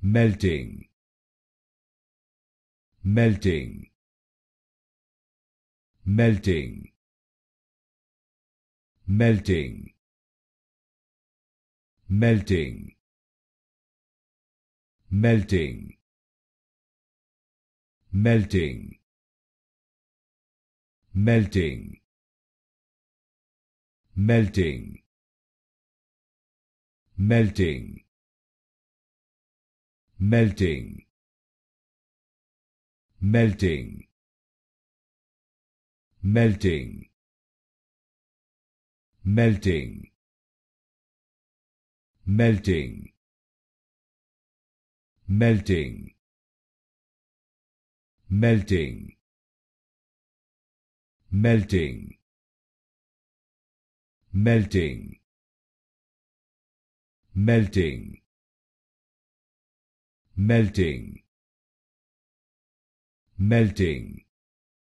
melting melting melting melting melting melting melting melting melting melting melting melting melting melting melting melting melting melting melting melting melting melting